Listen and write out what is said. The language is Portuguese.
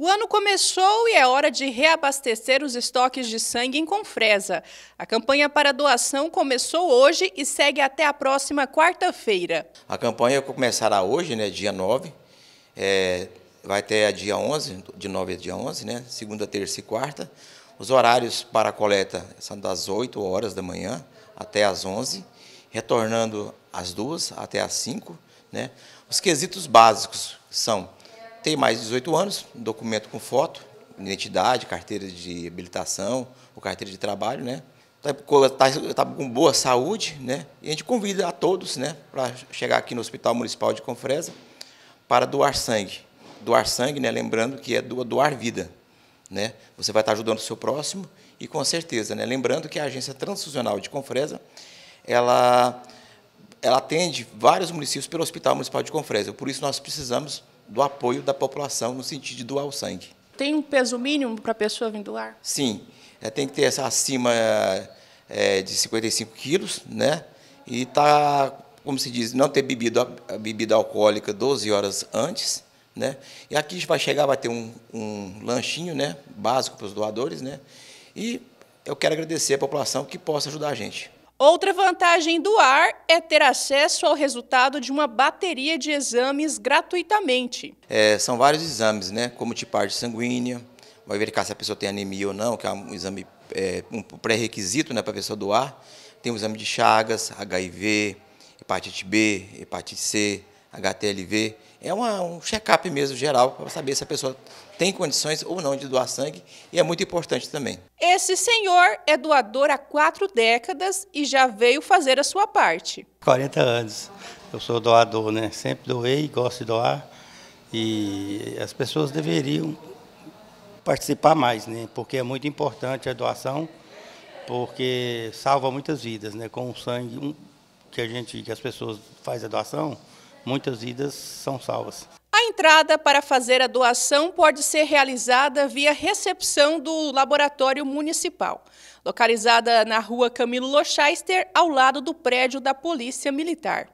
O ano começou e é hora de reabastecer os estoques de sangue em Confresa. A campanha para doação começou hoje e segue até a próxima quarta-feira. A campanha começará hoje, né, dia 9, é, vai até dia 11, de 9 a dia 11, né, segunda, terça e quarta. Os horários para a coleta são das 8 horas da manhã até as 11, retornando às 2 até às 5. Né. Os quesitos básicos são tem mais de 18 anos, documento com foto, identidade, carteira de habilitação ou carteira de trabalho, né? Está tá, tá com boa saúde, né? E a gente convida a todos, né, para chegar aqui no Hospital Municipal de Confresa para doar sangue. Doar sangue, né, lembrando que é doar vida, né? Você vai estar ajudando o seu próximo e com certeza, né, lembrando que a agência transfusional de Confresa, ela ela atende vários municípios pelo Hospital Municipal de Confresa. Por isso nós precisamos do apoio da população no sentido de doar o sangue. Tem um peso mínimo para a pessoa vir doar? Sim, é, tem que ter essa acima é, de 55 quilos, né? E tá, como se diz, não ter bebido a bebida alcoólica 12 horas antes, né? E aqui a gente vai chegar, vai ter um, um lanchinho, né? Básico para os doadores, né? E eu quero agradecer à população que possa ajudar a gente. Outra vantagem do AR é ter acesso ao resultado de uma bateria de exames gratuitamente. É, são vários exames, né? como tipagem sanguínea, vai verificar se a pessoa tem anemia ou não, que é um exame, é, um pré-requisito né, para a pessoa doar. Tem o exame de Chagas, HIV, hepatite B, hepatite C, HTLV. É uma, um check-up mesmo geral para saber se a pessoa tem condições ou não de doar sangue e é muito importante também. Esse senhor é doador há quatro décadas e já veio fazer a sua parte. 40 anos eu sou doador, né? Sempre doei, gosto de doar e as pessoas deveriam participar mais, né? Porque é muito importante a doação, porque salva muitas vidas, né? Com o sangue que a gente, que as pessoas faz a doação, muitas vidas são salvas. A entrada para fazer a doação pode ser realizada via recepção do Laboratório Municipal, localizada na rua Camilo Lochaister, ao lado do prédio da Polícia Militar.